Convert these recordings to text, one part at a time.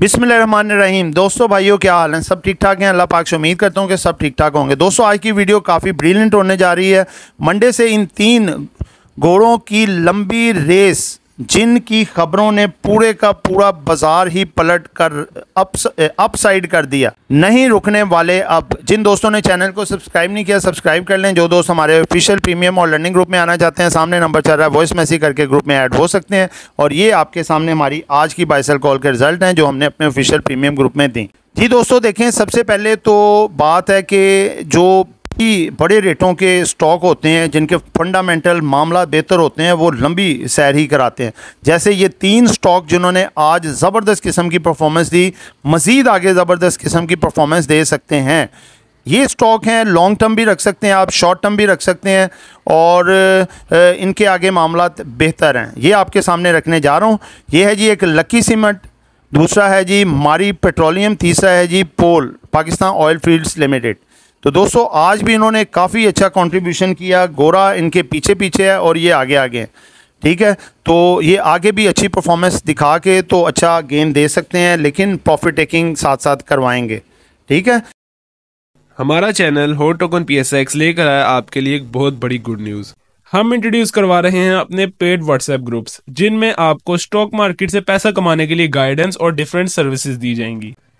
बिसमीम दोस्तों भाइयों क्या हाल है सब ठीक ठाक हैं अल्लाह पाक से उम्मीद करता हूँ कि सब ठीक ठाक होंगे दोस्तों आज की वीडियो काफ़ी ब्रिलियंट होने जा रही है मंडे से इन तीन घोड़ों की लंबी रेस जिनकी खबरों ने पूरे का पूरा बाजार ही पलट कर अप अपसाइड eh, कर दिया नहीं रुकने वाले अब जिन दोस्तों ने चैनल को सब्सक्राइब नहीं किया सब्सक्राइब कर लें जो दोस्त हमारे ऑफिशियल प्रीमियम और लर्निंग ग्रुप में आना चाहते हैं सामने नंबर चल रहा है वॉइस मैसेज करके ग्रुप में ऐड हो सकते हैं और ये आपके सामने हमारी आज की बाइसल कॉल के रिजल्ट हैं जो हमने अपने ऑफिशियल प्रीमियम ग्रुप में दी जी दोस्तों देखें सबसे पहले तो बात है कि जो ही बड़े रेटों के स्टॉक होते हैं जिनके फंडामेंटल मामला बेहतर होते हैं वो लंबी सैर ही कराते हैं जैसे ये तीन स्टॉक जिन्होंने आज ज़बरदस्त किस्म की परफॉर्मेंस दी मज़ीद आगे ज़बरदस्त किस्म की परफॉर्मेंस दे सकते हैं ये स्टॉक हैं लॉन्ग टर्म भी रख सकते हैं आप शॉर्ट टर्म भी रख सकते हैं और इनके आगे मामला बेहतर हैं ये आपके सामने रखने जा रहा हूँ ये है जी एक लकी सीमेंट दूसरा है जी मारी पेट्रोलियम तीसरा है जी POL Pakistan oil fields limited तो दोस्तों आज भी इन्होंने काफ़ी अच्छा कंट्रीब्यूशन किया गोरा इनके पीछे पीछे है और ये आगे आगे ठीक है तो ये आगे भी अच्छी परफॉर्मेंस दिखा के तो अच्छा गेन दे सकते हैं लेकिन प्रॉफिट टेकिंग साथ साथ करवाएंगे ठीक है हमारा चैनल हो टोकन पी एस एक्स लेकर आया आपके लिए एक बहुत बड़ी गुड न्यूज़ हम इंट्रोड्यूस करवा रहे हैं अपने पेड व्हाट्सएप ग्रुप्स जिनमें आपको स्टॉक मार्केट से पैसा कमाने के लिए गाइडेंस और डिफरेंट सर्विसेज दी जाएंगी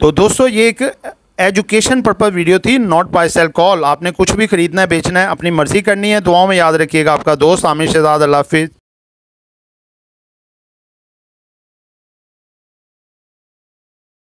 तो दोस्तों ये एक एजुकेशन पर्पज़ वीडियो थी नॉट बाय सेल कॉल आपने कुछ भी खरीदना है बेचना है अपनी मर्ज़ी करनी है दुआओं में याद रखिएगा आपका दोस्त आमिर शहजाद अल्लाफिज